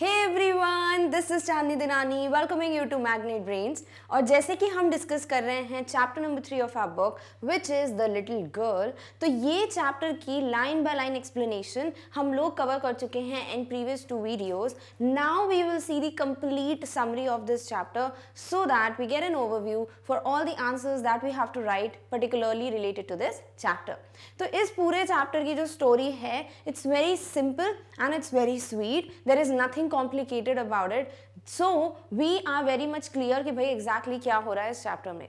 Hey everyone this is Chandni Dinani welcoming you to Magnet Brains और जैसे कि हम डिस्कस कर रहे हैं chapter number three of our book which is the little girl तो ये चैप्टर की लाइन बाय लाइन एक्सप्लेनेशन हम लोग कवर कर चुके हैं in previous two videos now we will see the complete summary of this chapter so that we get an overview for all the answers that we have to write particularly related to this chapter तो इस पूरे चैप्टर की जो story है it's very simple and it's very sweet there is nothing complicated about it so we are very much clear कि भाई exactly exactly क्या हो रहा है इस चैप्टर में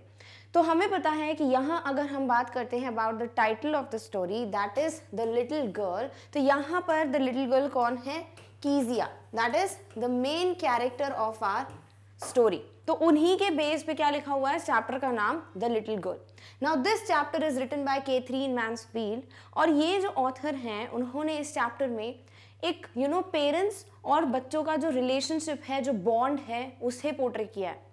तो हमें पता है कि यहाँ अगर हम बात करते हैं about the title of the story that is the little girl तो यहाँ पर द लिटिल गर्ल कौन है Kezia that is the main character of our story तो उन्हीं के बेस पे क्या लिखा हुआ है इस चैप्टर का नाम the little girl now this chapter is written by Katherine मैं और ये जो ऑथर हैं उन्होंने इस चैप्टर में एक यू नो पेरेंट्स और बच्चों का जो रिलेशनशिप है जो बॉन्ड है उसे पोर्ट्रे किया है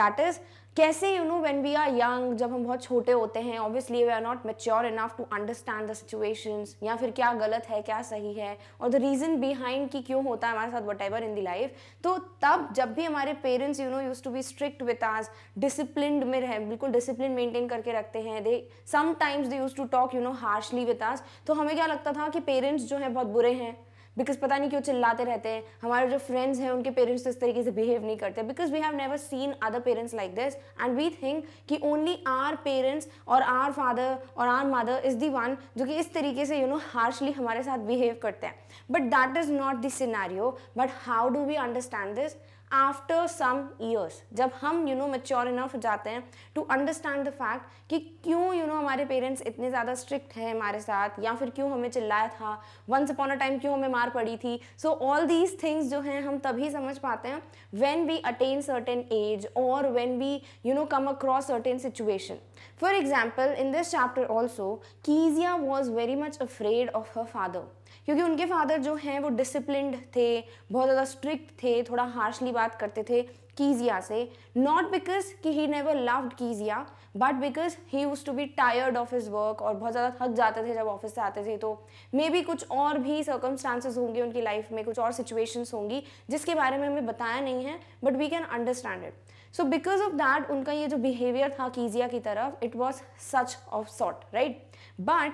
दैट इज कैसे you know when we are young जब हम बहुत छोटे होते हैं obviously we are not mature enough to understand the situations या फिर क्या गलत है क्या सही है और द रीज़न बिहाइंड कि क्यों होता है हमारे साथ whatever in the life तो तब जब भी हमारे parents you know used to be strict with us discipline में रहे बिल्कुल डिसिप्लिन मेंटेन करके रखते हैं they sometimes they used to talk you know harshly with us तो हमें क्या लगता था कि पेरेंट्स जो हैं बहुत बुरे हैं बिकॉज पता नहीं क्यों चिल्लाते रहते हैं हमारे जो फ्रेंड्स हैं उनके पेरेंट्स तो इस तरीके से बिहेव नहीं करते because we have never seen other parents like this and we think कि only our parents or our father or our mother is the one जो कि इस तरीके से यू नो हार्शली हमारे साथ बिहेव करते हैं but that is not this scenario but how do we understand this after some years जब हम यू नो मेच्योर इनफ जाते हैं टू अंडरस्टैंड द फैक्ट कि क्यों यू you नो know, हमारे पेरेंट्स इतने ज़्यादा स्ट्रिक्ट हैं हमारे साथ या फिर क्यों हमें चिल्लाया था वंस अपॉन अ टाइम क्यों हमें मार पड़ी थी सो ऑल दीज थिंग्स जो हैं हम तभी समझ पाते हैं when we attain certain age और when we you know come across certain situation for example in this chapter also Kezia was very much afraid of her father क्योंकि उनके फादर जो हैं वो डिसिप्लिनड थे बहुत ज़्यादा स्ट्रिक्ट थे थोड़ा हार्शली बात करते थे कीजिया से नॉट बिकॉज कि he never loved Kezia but because he used to be tired of his work और बहुत ज़्यादा थक जाते थे जब ऑफिस से आते थे तो मे बी कुछ और भी सर्कमस्टांसेस होंगे उनकी लाइफ में कुछ और सिचुएशंस होंगी जिसके बारे में हमें बताया नहीं है but we can understand it so because of that उनका ये जो बिहेवियर था कीजिया की तरफ it was such of sort right but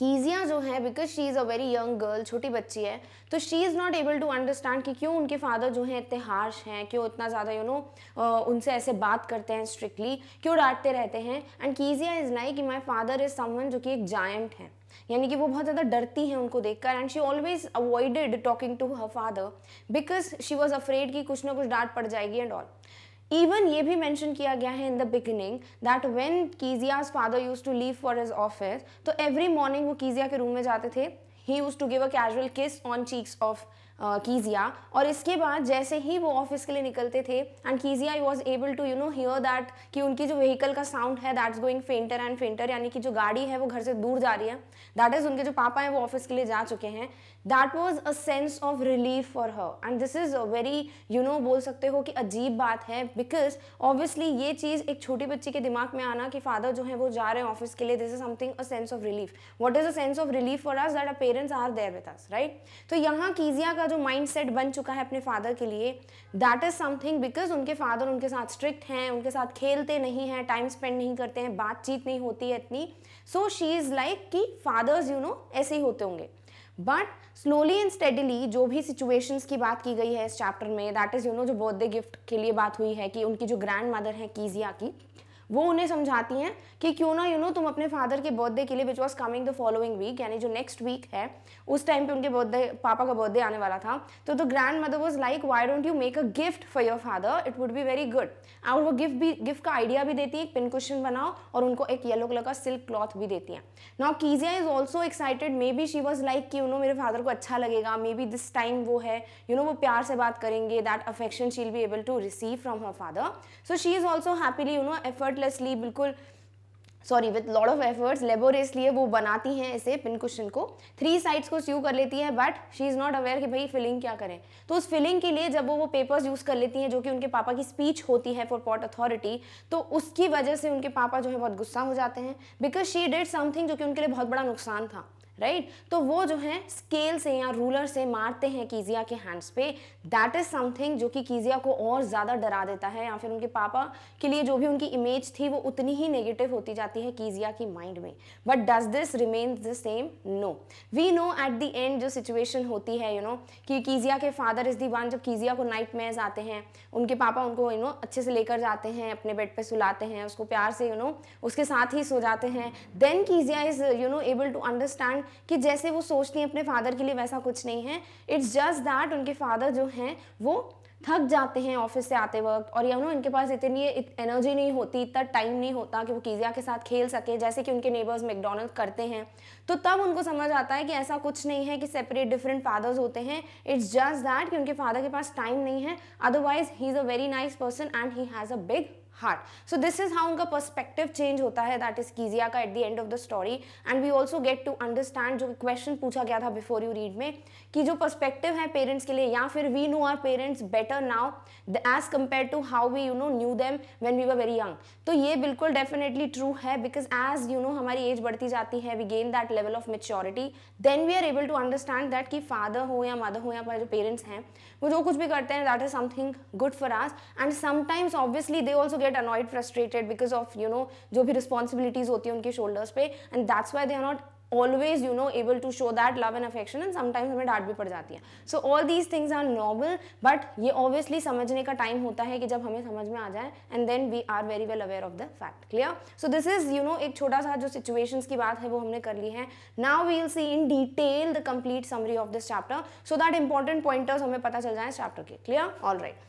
Kezia जो है because she is a very young girl छोटी बच्ची है तो she is not able to understand कि क्यों उनके फादर जो हैं इतने हार्श हैं क्यों इतना ज़्यादा यू नो उनसे ऐसे बात करते हैं स्ट्रिक्टली क्यों डांटते रहते हैं एंड कीजिया इज़ लाइक कि माई फादर इज़ समवन जो कि एक जायंट है यानी कि वो बहुत ज़्यादा डरती हैं उनको देखकर and she always avoided talking to her father because she was afraid कि कुछ ना कुछ डांट पड़ जाएगी एंड ऑल इवन ये भी मेंशन किया गया है in the beginning that when Kezia's father used to leave for his office तो एवरी मॉर्निंग वो कीजिया के रूम में जाते थे he used to give a casual kiss on cheeks of Kezia और इसके बाद जैसे ही वो ऑफिस के लिए निकलते थे and Kezia I was able to you know hear that कि उनकी जो व्हीकल का साउंड है that's going fainter and fainter यानी कि जो गाड़ी है वो घर से दूर जा रही है दैट इज़ उनके जो पापा हैं वो ऑफिस के लिए जा चुके हैं that was a sense of relief for her and this is a very you know बोल सकते हो कि अजीब बात है बिकॉज ऑब्वियसली ये चीज़ एक छोटी बच्ची के दिमाग में आना कि फादर जो है वो जा रहे हैं ऑफिस के लिए this is something a sense of relief what is a sense of relief for us that a parents are there with us right तो यहाँ कीजिया का जो माइंड सेट बन चुका है अपने फादर के लिए दैट इज़ समथिंग बिकॉज उनके फादर उनके साथ स्ट्रिक्ट हैं उनके साथ खेलते नहीं हैं टाइम स्पेंड नहीं करते हैं बातचीत नहीं होती है इतनी सो शी इज़ लाइक कि फादर्स यू नो ऐसे ही होते होंगे बट स्लोली एंड स्टेडिली जो भी सिचुएशंस की बात की गई है इस चैप्टर में दैट इज़ यू नो जो बर्थडे गिफ्ट के लिए बात हुई है कि उनकी जो ग्रैंड मदर हैं कीजिया की वो उन्हें समझाती हैं कि क्यों ना यू नो तुम अपने फादर के बर्थडे के लिए which was coming the following week यानी जो नेक्स्ट वीक है उस टाइम पे उनके बर्थडे पापा का बर्थडे आने वाला था तो the grandmother was like why don't you make a gift for your father it would be very good और वो गिफ्ट भी गिफ्ट का आइडिया भी देती है एक पिन क्वेश्चन बनाओ और उनको एक येलो कलर का सिल्क क्लॉथ भी देती हैं now Kezia is also excited maybe she was like कि यू नो मेरे फादर को अच्छा लगेगा मे बी दिस टाइम वो है यू you नो know, वो प्यार से बात करेंगे that affection she'll be able to receive from her father so she is also happily you know effort effortlessly बिल्कुल sorry with lot of efforts laboriously वो बनाती हैं इसे पिन क्वेश्चन को थ्री साइड्स को स्यू कर लेती हैं but she is not aware कि भाई फिलिंग क्या करें तो उस फिलिंग के लिए जब वो वो पेपर्स यूज़ कर लेती हैं जो कि उनके पापा की स्पीच होती है फॉर पॉट अथॉरिटी तो उसकी वजह से उनके पापा जो है बहुत गुस्सा हो जाते हैं बिकॉज शी डिड समथिंग जो कि उनके लिए बहुत बड़ा नुकसान था राइट right? तो वो जो है स्केल से या रूलर से मारते हैं कीजिया के हैंड्स पे दैट इज़ समथिंग जो कि कीजिया को और ज़्यादा डरा देता है या फिर उनके पापा के लिए जो भी उनकी इमेज थी वो उतनी ही नेगेटिव होती जाती है कीजिया की माइंड में but does this remains the same no we know at the end जो सिचुएशन होती है यू you नो know, कि कीजिया के फादर इज़ दी वन जब कीजिया को नाइट मेज आते हैं उनके पापा उनको यू you नो know, अच्छे से लेकर जाते हैं अपने बेड पर सुलाते हैं उसको प्यार से यू you नो know, उसके साथ ही सो जाते हैं then Kezia is you know able to understand कि जैसे वो सोचती हैं अपने फादर के लिए वैसा कुछ नहीं है इट्स जस्ट दैट उनके फादर जो हैं वो थक जाते हैं ऑफिस से आते वक्त और यू नो इनके पास इतनी एनर्जी नहीं होती इतना टाइम नहीं होता कि वो कीजिया के साथ खेल सके जैसे कि उनके नेबर्स मैकडोनल्ड करते हैं तो तब उनको समझ आता है कि ऐसा कुछ नहीं है कि सेपरेट डिफरेंट फादर्स होते हैं इट्स जस्ट दैट कि उनके फादर के पास टाइम नहीं है otherwise he is a very nice person and he has a big heart so this is how उनका पर्सपेक्टिव चेंज होता है दैट इज कीजिया का at the end of the story and we also get to understand जो question पूछा गया था before you read में कि जो पर्सपेक्टिव है पेरेंट्स के लिए या फिर we know our parents better now as compare to how we you know knew them when we were very young तो ये बिल्कुल डेफिनेटली ट्रू है बिकॉज एज यू नो हमारी एज बढ़ती जाती है we gain that level of maturity then we are able to understand that कि father हो या मदर हो या हमारे जो पेरेंट्स हैं वो जो कुछ भी करते हैं that is something good for us and sometimes obviously they also get get annoyed frustrated because of you know जो भी रिस्पॉन्सिबिलिटीज होती है उनके शोल्डर्स पे and that's why they are not always you know able to show that love and affection and sometimes हमें डांट भी पड़ जाती है so all these things are normal but ये ऑब्वियसली समझने का टाइम होता है कि जब हमें समझ में आ जाए and then we are very well aware of the fact clear so this is you know एक छोटा सा जो सिचुएशन की बात है वो हमने कर ली है now we'll see in detail the complete summary of this chapter so that important pointers हमें पता चल जाए इस चैप्टर के clear all right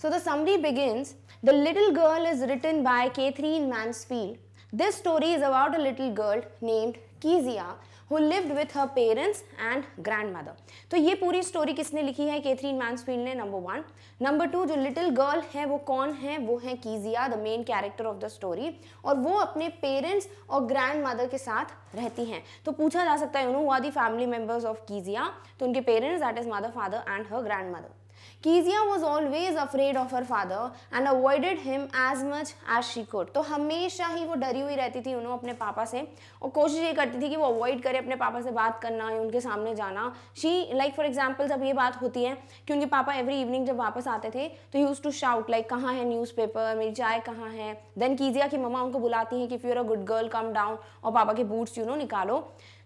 So the summary begins The Little Girl is written by Catherine Mansfield. This story is about a little girl named Kezia who lived with her parents and grandmother. तो ये पूरी story किसने लिखी है Katherine Mansfield ने number one number two जो little girl है वो कौन है वो है Kezia the main character of the story और वो अपने पेरेंट्स और ग्रैंड मदर के साथ रहती हैं तो पूछा जा सकता है यू नो हुआ the family members of Kezia तो उनके parents that is mother father and her grandmother Kezia was always afraid of her father and avoided him as much as she could तो हमेशा ही वो डरी हुई रहती थी उन्होंने अपने पापा से और कोशिश ये करती थी कि वो अवॉइड करे अपने पापा से बात करना उनके सामने जाना शी लाइक फॉर एग्जाम्पल जब ये बात होती है कि उनके पापा एवरी इवनिंग जब वापस आते थे तो यूज़ टू शाउट लाइक कहाँ है न्यूज़ पेपर मेरी चाय कहाँ है देन कीजिया की मम्मा उनको बुलाती हैं कि फ्यूर a good girl come down और पापा के बूट्स यू नो निकालो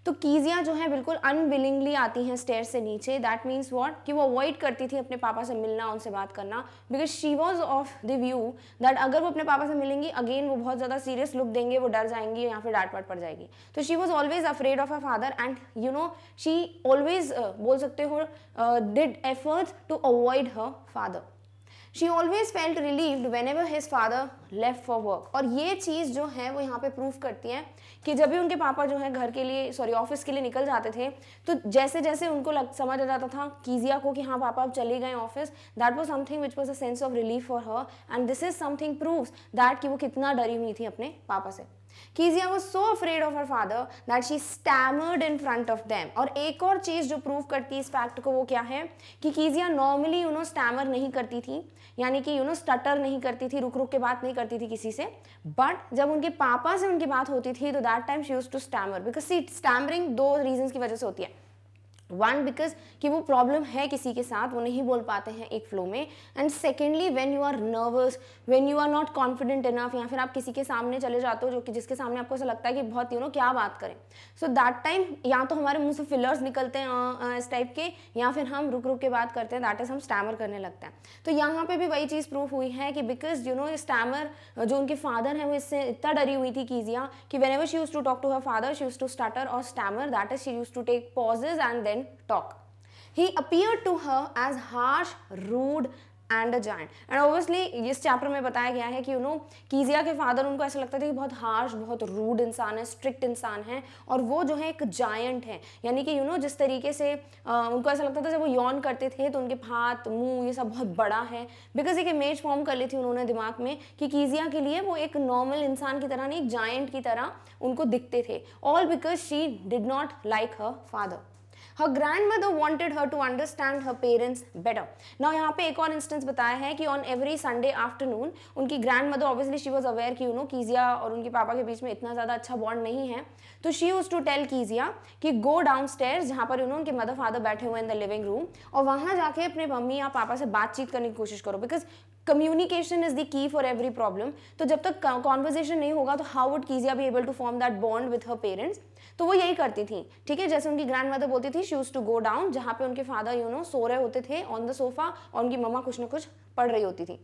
तो कीजियाँ जो हैं बिल्कुल अनविलिंगली आती हैं स्टेयर से नीचे दैट मीन्स वॉट कि वो अवॉइड करती थी अपने पापा से मिलना उनसे बात करना because she was of the view that अगर वो अपने पापा से मिलेंगी अगेन वो बहुत ज़्यादा सीरियस लुक देंगे वो डर जाएंगी या फिर डांट वाट पड़ जाएगी तो she was always afraid of a father and you know she always बोल सकते हो did efforts to avoid her father she always felt relieved whenever his father left for work और ये चीज़ जो है वो यहाँ पे प्रूव करती है कि जब भी उनके पापा जो है घर के लिए सॉरी ऑफिस के लिए निकल जाते थे तो जैसे जैसे उनको लग समझ आ जाता था कीजिया को कि हाँ पापा अब चले गए office that was something which was a sense of relief for her and this is something prove that कि वो कितना डरी हुई थी अपने पापा से Kezia was so afraid of her father that she stammered in front of them और एक और चीज़ जो प्रूव करती है इस फैक्ट को वो क्या है कि Kezia normally you know stammer नहीं करती थी यानी कि यू नो स्टटर नहीं करती थी रुक रुक के बात नहीं करती थी किसी से बट जब उनके पापा से उनकी बात होती थी तो that time she used to stammer because see stammering दो रीजन की वजह से होती है वन बिकॉज कि वो प्रॉब्लम है किसी के साथ वो नहीं बोल पाते हैं एक फ्लो में and secondly when you are nervous when you are not confident enough या फिर आप किसी के सामने चले जाते हो जो कि जिसके सामने आपको ऐसा लगता है कि बहुत यू नो क्या बात करें सो दैट टाइम या तो हमारे मुंह से फिलर्स निकलते हैं इस टाइप के या फिर हम रुक रुक के बात करते हैं दैट इज़ हम स्टैमर करने लगते हैं तो यहाँ पर भी वही चीज़ प्रूफ हुई है कि बिकॉज यू नो स्टैमर जो उनके फादर हैं वो इससे इतना डरी हुई थी कीजिया कि whenever she used to talk to her father she used to stutter और stammer that is she used to take pauses and then talk. He appeared to her as harsh, rude and a giant and obviously इस chapter में बताया गया है कि you know कीजिया के father उनको ऐसा लगता था कि बहुत हार्श बहुत रूड इंसान है स्ट्रिक्ट इंसान है और वो जो है एक जायंट है यानी कि यू नो जिस तरीके से आ, उनको ऐसा लगता था जब वो यौन करते थे तो उनके हाथ मुंह ये सब बहुत बड़ा है बिकॉज एक इमेज फॉर्म कर ली थी उन्होंने दिमाग में कि कीजिया के लिए वो एक नॉर्मल इंसान की तरह नहीं एक जायंट की तरह उनको दिखते थे all because she did not like her father her grandmother wanted her to understand her parents better ना यहाँ पे एक और इंस्टेंस बताया है कि ऑन एवरी संडे आफ्टरनून उनकी grandmother obviously she was aware की यू नो कीजिया और उनके पापा के बीच में इतना ज़्यादा अच्छा बॉन्ड नहीं है तो she used to tell Kezia कि गो डाउन स्टेयर जहाँ पर उन्होंने उनके मदर फादर बैठे हुए इन द लिविंग रूम और वहाँ जाके अपने मम्मी या पापा से बातचीत करने की कोशिश करो because communication is the key for every problem तो जब तक कॉन्वर्जेशन नहीं होगा तो how would Kezia be able to form that bond with her parents तो वो यही करती थी ठीक है जैसे उनकी ग्रैंड मदर बोलती थी शूज टू गो डाउन जहाँ पे उनके फादर यू नो सो रहे होते थे ऑन द सोफा और उनकी मम्मा कुछ ना कुछ पढ़ रही होती थी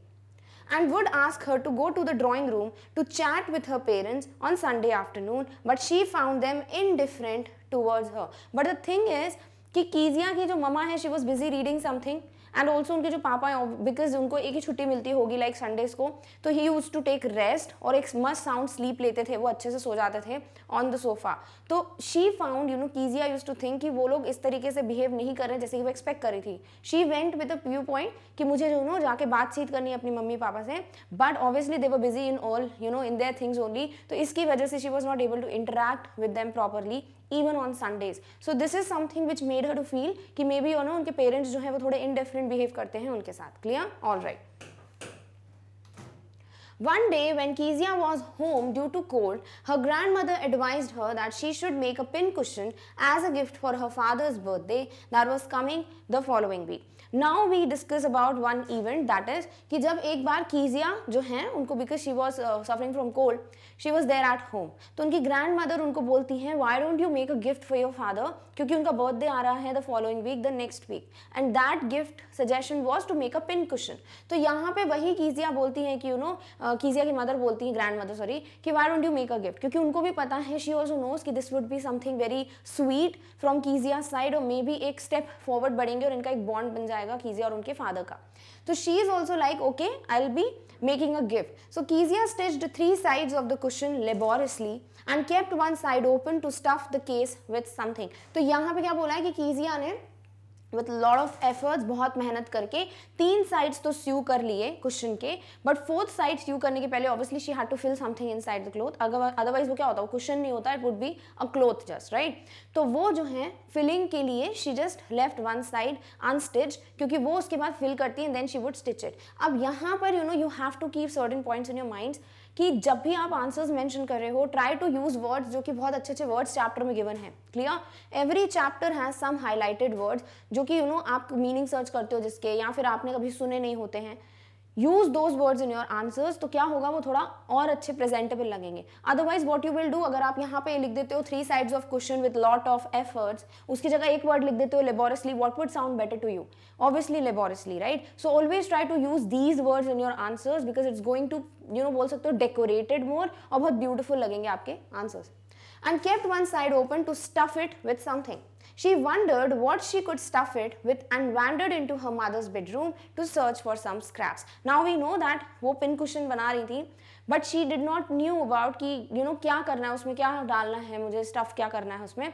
and would ask her to go to the drawing room to chat with her parents on Sunday afternoon, but she found them indifferent towards her. But the thing is कि कीजिया की जो ममा है she was busy reading something and also उनके जो पापा हैं because उनको एक ही छुट्टी मिलती होगी लाइक संडेज को तो he used to take rest और एक मस्ट साउंड स्लीप लेते थे वो अच्छे से सो जाते थे ऑन द सोफा तो she found you know Kezia used to think कि वो लोग इस तरीके से बिहेव नहीं कर रहे जैसे कि वो एक्सपेक्ट करी थी she went with viewpoint कि मुझे जो नो जाके बातचीत करनी है अपनी मम्मी पापा से but obviously they were busy in all you know in their things only तो इसकी वजह से she was not able to interact with them properly even on Sundays. So this is something which made her to feel that maybe you know, no उनके parents जो हैं वो थोड़े indifferent behave करते हैं उनके साथ clear All right. One day, when Kezia was home due to cold, her grandmother advised her that she should make a pincushion as a gift for her father's birthday that was coming the following week. Now we discuss about one event that is कि जब एक बार Kezia जो हैं उनको because she was suffering from cold she was there at home तो उनकी grandmother उनको बोलती हैं why don't you make a gift for your father क्योंकि उनका बर्थडे आ रहा है the following week the next week and that gift suggestion was to make a pin cushion तो यहाँ पे वही कीजिया बोलती हैं कि यू नो कीजिया की मदर बोलती हैं ग्रैंड मदर सॉरी कि why don't you make a gift क्योंकि उनको भी पता है शी ऑल्सो नोज कि this would be something very sweet from Kezia side और मे बी एक स्टेप फॉरवर्ड बढ़ेंगे और इनका एक बॉन्ड बन जाएगा कीजिया और उनके फादर का तो she is also like okay I will be making a gift. So Kezia stitched three sides of the cushion laboriously and kept one side open to stuff the case with something. तो यहाँ पे क्या बोला है कि Kezia ने with lot of efforts बहुत मेहनत करके तीन साइड्स तो स्यू कर लिए क्वेश्चन के बट फोर्थ साइड स्यू करने के पहले obviously she had to fill something inside the cloth otherwise वो क्या होता है क्वेश्चन नहीं होता it would be a cloth just right तो वो जो है फिलिंग के लिए she just left one side unstitch क्योंकि वो उसके बाद फिल करती है then she would stitch it अब यहाँ पर you know you have to keep certain points in your minds कि जब भी आप आंसर्स मेंशन कर रहे हो ट्राई टू यूज वर्ड्स जो कि बहुत अच्छे अच्छे वर्ड्स चैप्टर में गिवन है clear every chapter has some highlighted words जो कि यू you नो know, आप मीनिंग सर्च करते हो जिसके या फिर आपने कभी सुने नहीं होते हैं use those words in your answers तो क्या होगा वो थोड़ा और अच्छे प्रेजेंटेबल लगेंगे otherwise what you will do अगर आप यहाँ पे लिख देते हो three sides of question with lot of efforts उसकी जगह एक वर्ड लिख देते हो laboriously what would sound better to you obviously laboriously right so always try to use these words in your answers because it's going to you know बोल सकते हो decorated मोर और बहुत ब्यूटिफुल लगेंगे आपके answers and kept one side open to stuff it with something She wondered what she could stuff it with and wandered into her mother's bedroom to search for some scraps. Now we know that वो pin cushion बना रही थी but she did not knew about कि you you know know, क्या करना है उसमें क्या डालना है मुझे स्टफ़ क्या करना है उसमें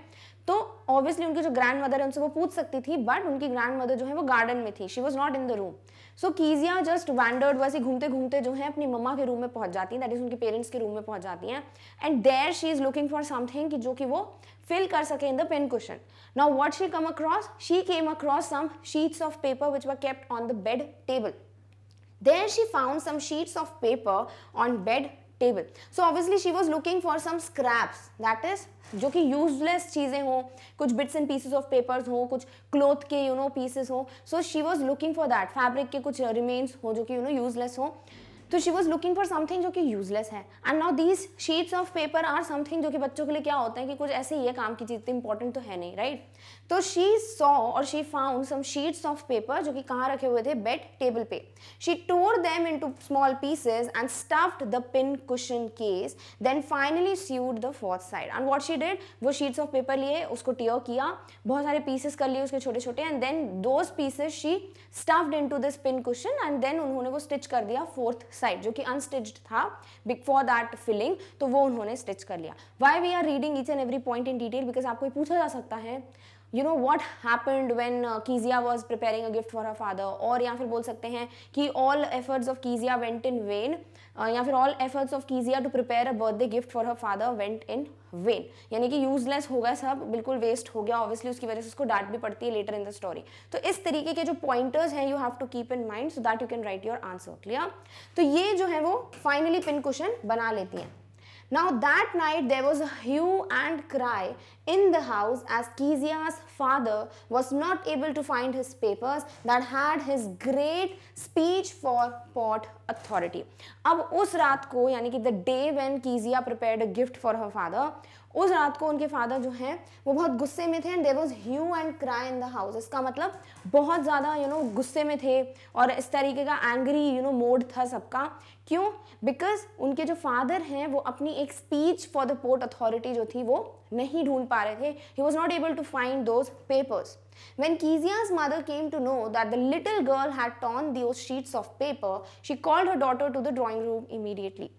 तो ऑब्वियसली उनकी जो ग्रैंड मदर है उनसे वो पूछ सकती थी बट उनकी ग्रैंड मदर जो है वो गार्डन में थी she was not in the room so Kezia just wandered वैसे घूमते घूमते जो है अपनी मम्मा के रूम में पहुंच जाती हैं दैट इज़ उनके पेरेंट्स के रूम में पहुंच जाती हैं and there she is looking for something कि जो कि वो fill kar sake in the pin cushion. Now what she come across? She came across some sheets of paper which were kept on the bed table. There she found some sheets of paper on bed table. So obviously she was looking for some scraps that is जो कि useless चीज़ें हों कुछ bits and pieces of papers हों कुछ cloth के you know pieces हों so she was looking for that fabric के कुछ रिमेन्स हों जो कि यू नो यूजलेस हों तो she was looking for something जो कि यूजलेस है and now these sheets of paper are something जो कि बच्चों के लिए क्या होता है कि कुछ ऐसे ही है काम की चीज़ तो इंपॉर्टेंट तो है नहीं राइट right? तो शी सॉ और she found some sheets of paper जो कि कहाँ रखे हुए थे बेड टेबल पे she tore them into small pieces and stuffed the pin cushion case then finally sewed the fourth side and what she did वो sheets of paper लिए उसको टियर किया बहुत सारे पीसेस कर लिए उसके छोटे छोटे and then those pieces she stuffed into this pin cushion and then उन्होंने वो स्टिच कर दिया फोर्थ साइड जो कि अनस्टिच था बिफोर दैट फिलिंग तो वो उन्होंने स्टिच कर लिया why we are reading each and every point in detail because आपको पूछा जा सकता है you know what happened when Kezia was preparing a gift for her father और या फिर बोल सकते हैं कि all efforts of Kezia went in vain या फिर all efforts of Kezia to prepare a birthday gift for her father went in vain यानी कि यूजलेस हो गया सब बिल्कुल वेस्ट हो गया ऑब्वियसली उसकी वजह से उसको डांट भी पड़ती है लेटर इन द स्टोरी तो इस तरीके के जो पॉइंटर्स हैं you have to keep in mind so that you can write your answer clear तो ये जो है वो फाइनली पिन क्वेश्चन बना लेती हैं Now that night there was a hue and cry in the house as Kezia's father was not able to find his papers that had his great speech for port authority. अब उस रात को यानी कि the day when Kezia prepared a gift for her father उस रात को उनके फादर जो हैं वो बहुत गुस्से में थे and there was hue and cry in the house इसका मतलब बहुत ज़्यादा यू नो गुस्से में थे और इस तरीके का एंग्री यू नो मोड था सबका क्यों बिकॉज उनके जो फादर हैं वो अपनी एक speech for the port authority जो थी वो नहीं ढूंढ पा रहे थे he was not able to find those papers when Kezia's mother came to know that the little girl had torn sheets of paper she called her daughter to the drawing room immediately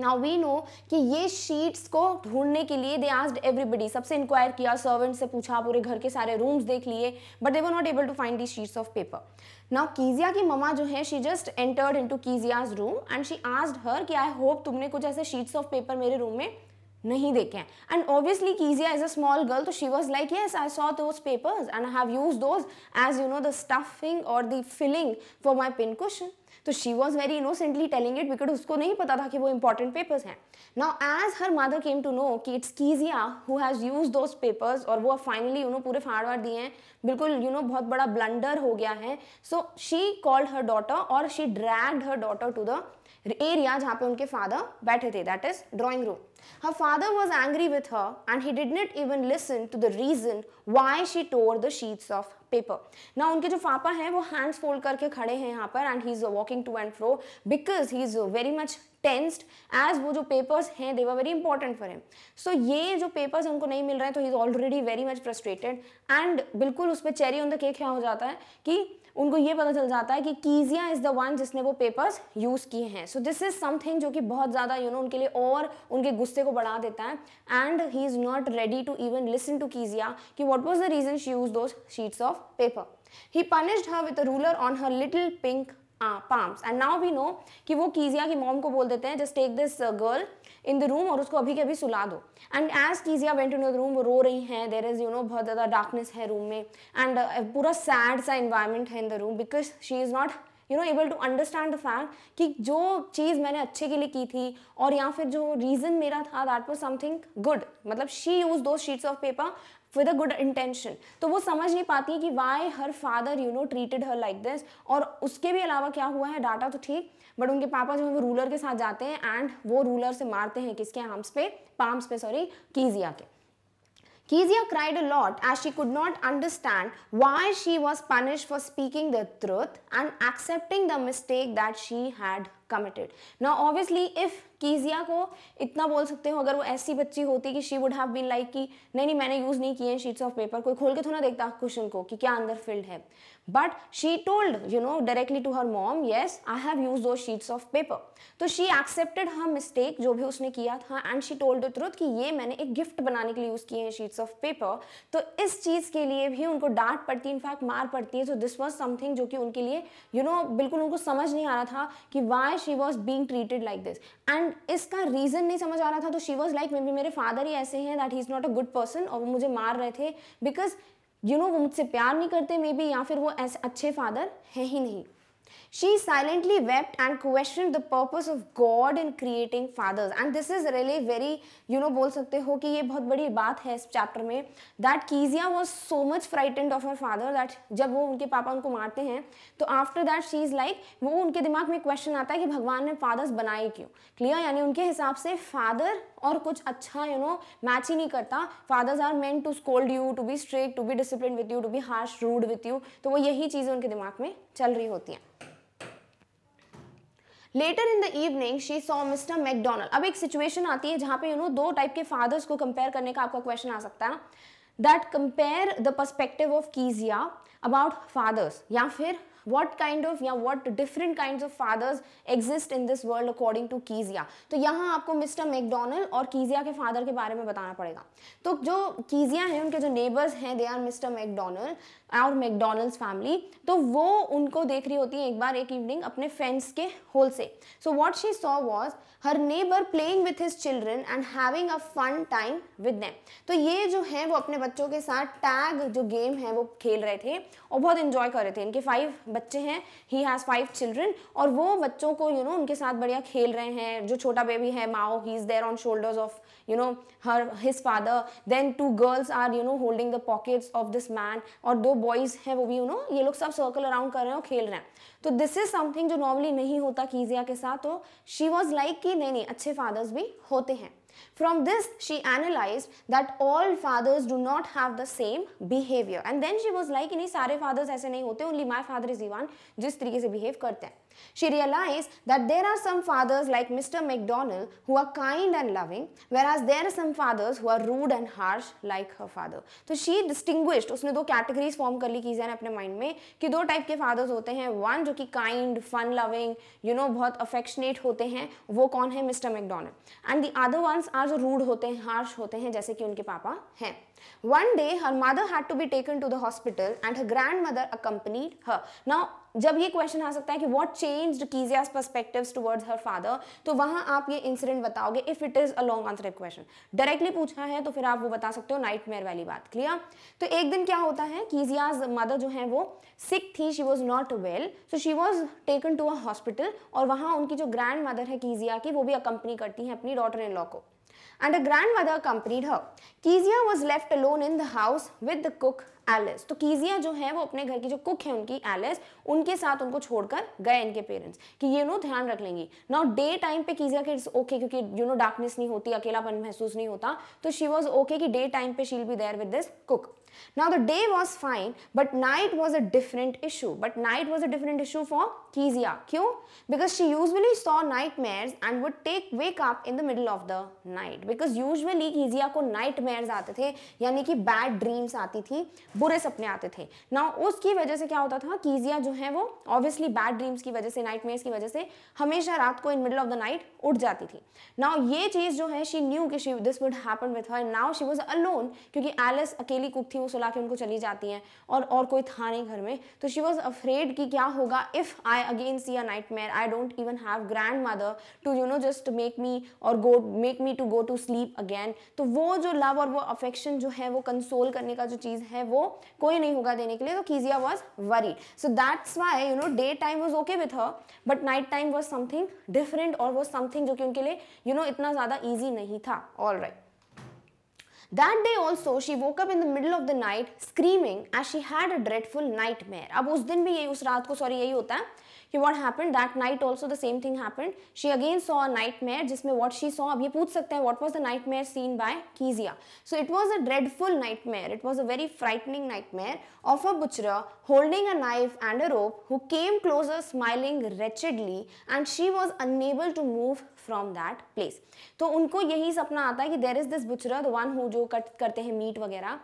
now we know कि ये शीट्स को ढूंढने के लिए they asked everybody सबसे inquire किया servant से पूछा पूरे घर के सारे रूम्स देख लिए but they were not able to find the sheets of paper now Kezia की मम्मा जो है she just entered into Kezia's room and she asked her कि आई होप तुमने कुछ ऐसे शीट्स ऑफ पेपर मेरे रूम में नहीं देखे हैं and obviously Kezia as a small girl तो she was like yes I saw those papers and I have use those as you know the stuffing और the filling for my pin question तो she was very innocently telling it because उसको नहीं पता था कि वो important papers हैं now as her mother came to know कि it's Kezia who has use those papers और वो फाइनली यू नो पूरे फाड़ वाड़ दिए हैं बिल्कुल यू you नो know, बहुत बड़ा ब्लंडर हो गया है so she called her daughter और she dragged her daughter to the area जहाँ पे उनके फादर बैठे थे that is drawing room her father was angry with her and he did not even listen to the reason why she tore the sheets of paper ना उनके जो फापा हैं वो हैंड्स फोल्ड करके खड़े हैं यहाँ पर and he is walking to and fro because he is very much tensed as वो जो पेपर्स हैं they were very important for him so ये जो पेपर्स उनको नहीं मिल रहे हैं तो he is already very much frustrated and बिल्कुल उस पर चेरी ऑन द केक क्या हो जाता है कि उनको ये पता चल जाता है कि कीजिया इज़ द वन जिसने वो पेपर्स यूज़ किए हैं सो दिस इज़ समथिंग जो कि बहुत ज़्यादा यू नो उनके लिए और उनके गुस्से को बढ़ा देता है and he is not ready to even listen to Kezia कि what was the reason she use those sheets of paper he punished her with ruler on her little pink palms and now we know कि वो Kezia की mom को बोल देते हैं just take this girl in the room और उसको अभी के अभी सुला दो and as Kezia went in the room वो रो रही हैं देर इज़ यू नो बहुत ज़्यादा डार्कनेस है रूम में एंड uh, पूरा सैड सा इन्वायरमेंट है in the room because she is not you know able to understand the fact कि जो चीज़ मैंने अच्छे के लिए की थी और या फिर जो रीज़न मेरा था दैट वॉज समथिंग गुड मतलब she use those sheets of paper with a good intention तो वो समझ नहीं पाती है कि why her father you know treated her like this और उसके भी अलावा क्या हुआ है डाटा तो ठीक बट उनके पापा जो है वो रूलर के साथ जाते हैं एंड वो रूलर से मारते हैं किसके आर्म्स पे पाम्स पे सॉरी कीजिया के Kezia cried a lot as she could not understand why she was punished for speaking the truth and accepting the mistake that she had committed ना ऑब्वियसली इफ़ कीजिया को इतना बोल सकते हो अगर वो ऐसी बच्ची होती कि she would have been like कि नहीं नहीं मैंने यूज़ नहीं किए हैं शीट्स ऑफ पेपर कोई खोल के थोड़ा देखता क्वेश्चन को कि क्या अंदर फिल्ड है but she told you know directly to her mom yes I have use those sheets of paper तो शी एक्सेप्टेड हर मिस्टेक जो भी उसने किया था and she told the truth कि ये मैंने एक गिफ्ट बनाने के लिए यूज़ किए हैं शीट्स ऑफ पेपर तो इस चीज़ के लिए भी उनको डांट पड़ती है इनफैक्ट मार पड़ती है तो दिस वॉज समथिंग जो कि उनके लिए यू you नो know, बिल्कुल उनको समझ नहीं आ रहा था कि why why she was being treated like this and इसका रीजन नहीं समझ आ रहा था तो she was like maybe मेरे फादर ही ऐसे हैं that he is not a good person और वो मुझे मार रहे थे बिकॉज यू नो वो मुझसे प्यार नहीं करते मे बी या फिर वो ऐसे अच्छे फादर है ही नहीं She silently wept and questioned the purpose of God in creating fathers. And this is really very, you know, बोल सकते हो कि ये बहुत बड़ी बात है इस चैप्टर में that Kezia was so much frightened of her father that जब वो उनके पापा उनको मारते हैं तो after that she is like वो उनके दिमाग में क्वेश्चन आता है कि भगवान ने फादर्स बनाए क्यों क्लियर यानी उनके हिसाब से फादर और कुछ अच्छा यू नो मैच ही नहीं करता fathers are meant to scold you to be strict to be discipline with you to be harsh rude with you तो वो यही चीज़ें उनके दिमाग में चल रही होती हैं later in the evening she saw mister McDonald अब एक सिचुएशन आती है जहां पे यू नो दो टाइप के फादर्स को कंपेयर करने का आपका क्वेश्चन आ सकता है ना that compare the perspective of Kezia about fathers या फिर वट काइंड ऑफ या what different kind of fathers exist in this world according to Kezia तो यहाँ आपको मिस्टर मैकडोनल्ड और कीजिया के फादर के बारे में बताना पड़ेगा तो जो कीजिया हैं उनके जो नेबर्स हैं दे आर मिस्टर मैकडोनल्ड और मैकडोनल्ड्स फैमिली तो वो उनको देख रही होती है एक बार एक इवनिंग अपने फ्रेंड्स के होल से so what she saw was her neighbour playing with his children and having a fun time with them तो ये जो है वो अपने बच्चों के साथ टैग जो गेम है वो खेल रहे थे और बहुत इंजॉय कर रहे थे इनके फाइव बच्चे हैं ही हैज़ फाइव चिल्ड्रन और वो बच्चों को यू you नो know, उनके साथ बढ़िया खेल रहे हैं जो छोटा बेबी है माओ he is there on shoulders of you know her his father then two girls are you know holding the pockets of this man और दो बॉयज़ हैं वो भी यू you नो know, ये लोग सब सर्कल अराउंड कर रहे हैं और खेल रहे हैं तो दिस इज़ समथिंग जो नॉर्मली नहीं होता कीजिया के साथ तो शी वॉज लाइक कि नहीं नहीं अच्छे फादर्स भी होते हैं From this, she analyzed that all fathers do not have the same behavior. And then she was like, इन्हीं sare fathers aise nahi hote only my father is the one जिस तरीके से behave karte hain She realized that there are some fathers like Mr. macdonald who are kind and loving, whereas there are some fathers who are rude and harsh like her father. so she distinguished, usne do categories form kar li ki ने apne mind mein ki do type ke fathers hote hain one jo ki kind, fun loving, you know bahut affectionate hote hain wo कौन hai Mr. macdonald and the other ones sons are जो rude होते हैं harsh होते हैं जैसे कि उनके पापा हैं one day her mother had to be taken to the hospital and her grandmother accompanied her now जब ये क्वेश्चन आ सकता है कि what change Kezia's perspective towards her father तो वहां आप ये इंसिडेंट बताओगे if it is a long answer question directly पूछा है तो फिर आप वो बता सकते हो नाइट वाली बात क्लियर तो एक दिन क्या होता है कीजियाज मदर जो है वो सिक थी she was not well so she was taken to a hospital और वहां उनकी जो ग्रैंड मदर है कीजिया की वो भी अकम्पनी करती है अपनी डॉटर इन लॉ को and her grandmother accompanied her. Kezia was left alone in the house with the cook Alice तो कीजिया जो है वो अपने घर की जो कुक है उनकी एलिस उनके साथ उनको छोड़कर गए इनके पेरेंट्स कि ये नो ध्यान रख लेंगी नाउ डे टाइम पे कीजिया के इट्स ओके okay, क्योंकि यू नो डार्कनेस नहीं होती अकेलापन महसूस नहीं होता तो शी वॉज ओके कि डे टाइम पे she'll be there with this cook now the day was fine but night was a different issue but night was a different issue for Kezia. Q Because she usually saw nightmares and would take wake up in the middle of the night. Because usually Kezia को nightmares आते थे यानी कि bad dreams आती थी बुरे सपने आते थे Now उसकी वजह से क्या होता था Kezia जो है वो obviously bad dreams की वजह से nightmares की वजह से हमेशा रात को in middle of the night उठ जाती थी Now ये चीज़ जो है she knew कि she this would happen with her now she was alone क्योंकि Alice अकेली कुक थी वो सुला के उनको चली जाती हैं और और कोई था नहीं घर में तो शी वॉज अफ्रेड कि क्या होगा if I again see a nightmare i don't even have grandmother to you know just make me or go make me to go to sleep again तो वो जो लव और वो अफेक्शन जो है वो कंसोल करने का जो चीज़ है वो कोई नहीं होगा देने के लिए तो Kezia was worry so that's why you know day time was okay with her but night time was something different और वो समथिंग जो कि उनके लिए यू you नो know, इतना ज़्यादा ईजी नहीं था all right That day also she woke up in the middle of the night screaming as she had a dreadful nightmare. अब उस दिन भी यही उस रात को सॉरी यही होता है कि what happen that night also the same thing happen she again saw a nightmare जिसमें वॉट शी सॉ अब ये पूछ सकते हैं what was the nightmare seen by Kezia so it was a dreadful nightmare it was a very frightening nightmare of a butcher holding a knife and a rope who came close a smiling wretchedly and she was unable to move from that place तो उनको यही सपना आता है कि there is this butcher the one who जो cut करते हैं मीट वगैरह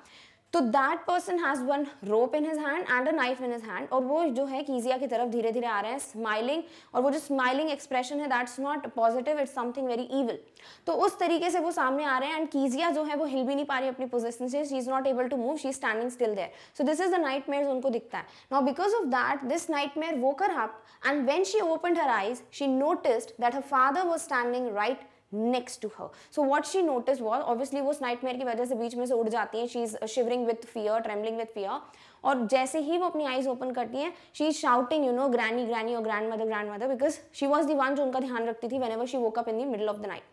तो that person has one rope in his hand and a knife in his hand और वो जो है कीजिया की तरफ धीरे धीरे आ रहे हैं स्माइलिंग और वो जो स्माइलिंग एक्सप्रेशन है that's not positive it's something very evil तो उस तरीके से वो सामने आ रहे हैं एंड कीजिया जो है वो हिल भी नहीं पा रही अपनी पोजिशन से she is not able to move she standing still there so this is the nightmare उनको दिखता है now because of that this nightmare woke her up and when she open her eyes she noticed that her father was standing right next to her. So what she noticed was obviously वो nightmare ki wajah se beech mein se ud jati hai she is shivering with fear, trembling with fear aur jaise hi wo apni eyes open karti hai she is shouting you know granny granny or grandmother grandmother because she was the one jo unka dhyan rakhti thi whenever she woke up in the middle of the night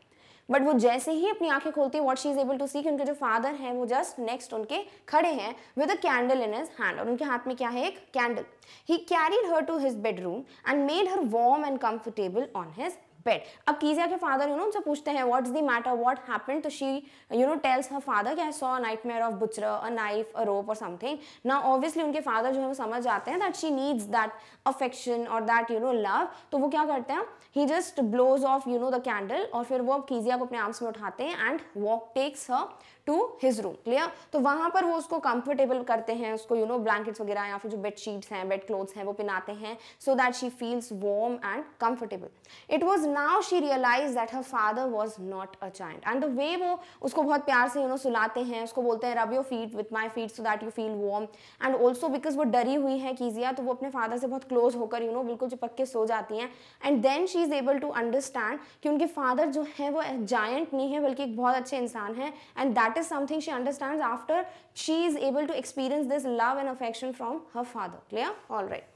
but वो जैसे ही अपनी आंखें खोलती है what she is able to see कि उनके जो फादर हैं वो जस्ट नेक्स्ट उनके खड़े हैं with a candle in his hand और उनके हाथ में क्या है एक candle he carried her to his bedroom and made her warm and comfortable on his bed अब कीजिया के फादर यू नो उनसे पूछते हैं what is the matter what happened तो she you know tells her father कि I saw a nightmare of butcher a knife a rope और something now obviously उनके father जो है वो समझ जाते हैं that she needs that affection और दैट यू नो लव तो वो क्या करते हैं he just blows off you know the candle और फिर वो कीजिया को अपने आर्म्स में उठाते हैं and walk takes her to his room clear तो वहां पर वो उसको कंफर्टेबल करते हैं उसको यू नो ब्लैंकेट्स वगैरह या फिर जो बेडशीट्स हैं बेड क्लोथ्स हैं वो पहनाते हैं so that she feels warm and comfortable it was now she realise that her father was not a child and the way वो उसको बहुत प्यार से यू नो सुलाते हैं उसको बोलते हैं rub your feet with my feet so that you feel warm and also because वो डरी हुई है कीजिया तो वो अपने फादर से बहुत क्लोज होकर यू नो बिल्कुल चिपक के सो जाती हैं and then she is able to understand कि उनके फादर जो है वो जायंट नहीं है बल्कि एक बहुत अच्छे इंसान है and that is something she understands after she is able to experience this love and affection from her father. Clear? all right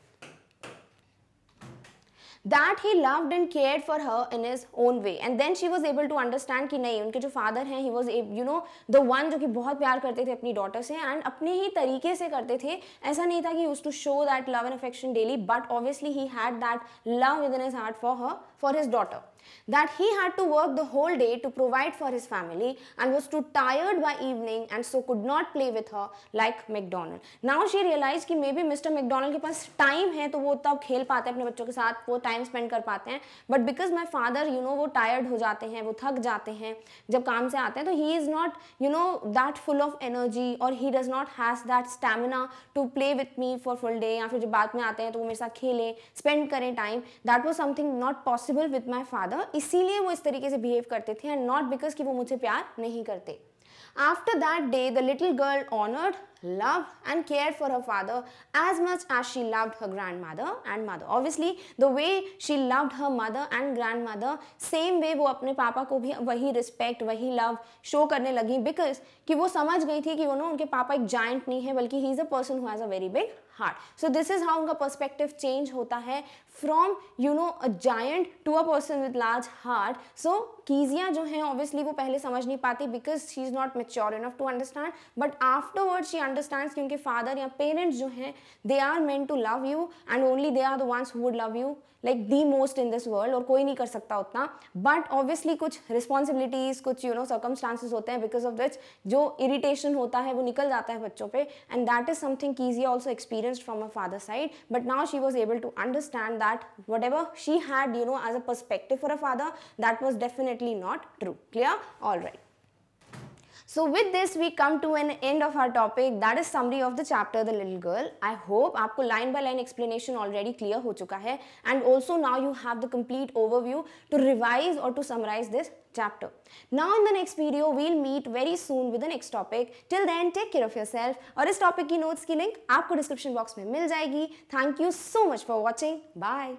That he loved and cared for her in his own way. And then she was able to understand ki nahi unke jo father hain he was you know the one jo ki bahut pyar karte the apni daughter se and apne hi tarike se karte the aisa nahi tha ki used to show that love and affection daily but obviously he had that love within his heart for her for his daughter. that he had to work the whole day to provide for his family and was too tired by evening and so could not play with her like McDonald. Now she realized कि may be mister McDonald के पास time है तो वो तब खेल पाते हैं अपने बच्चों के साथ वो टाइम स्पेंड कर पाते हैं but because my father you know वो टायर्ड हो जाते हैं वो थक जाते हैं जब काम से आते हैं तो he is not you know that full of energy और he does not has that stamina to play with me for full day या फिर जब बाद में आते हैं तो वो मेरे साथ खेलें स्पेंड करें time that was something not possible with my father ज़्यादा इसीलिए वो इस तरीके से बिहेव करते थे एंड नॉट बिकॉज कि वो मुझे प्यार नहीं करते after that day the little girl honoured love and care for her father as much as she loved her grandmother and mother obviously the way she loved her mother and grandmother same way वो अपने पापा को भी वही respect वही love show करने लगी because कि वो समझ गई थी कि वो ना उनके पापा एक जॉइंट नहीं है बल्कि he is a person whose a very big heart so this is how उनका परस्पेक्टिव चेंज होता है from you know a giant to a person with large heart so Kezia जो है ऑब्वियसली वो पहले समझ नहीं पाती because she is not mature enough to understand but afterwards she understand कि उनके फादर या पेरेंट्स जो हैं they are meant to love you and only they are the ones who would love you like the most in this world और कोई नहीं कर सकता उतना बट ऑब्वियसली कुछ रिस्पॉन्सिबिलिटीज़ कुछ यू नो सर्कमस्टांसिस होते हैं बिकॉज ऑफ विच जो इरीटेशन होता है वो निकल जाता है बच्चों पर and that is something Kezia also experience from a father side but now she was able to understand that whatever she had, you know, as a perspective for a father, that was definitely not true. Clear? All right. So with this we come to an end of our topic that is summary of the chapter the little girl I hope aapko line by line explanation already clear ho chuka hai and also now you have the complete overview to revise or to summarize this chapter now in the next video we'll meet very soon with the next topic till then take care of yourself aur is topic ki notes ki link aapko description box mein mil jayegi thank you so much for watching bye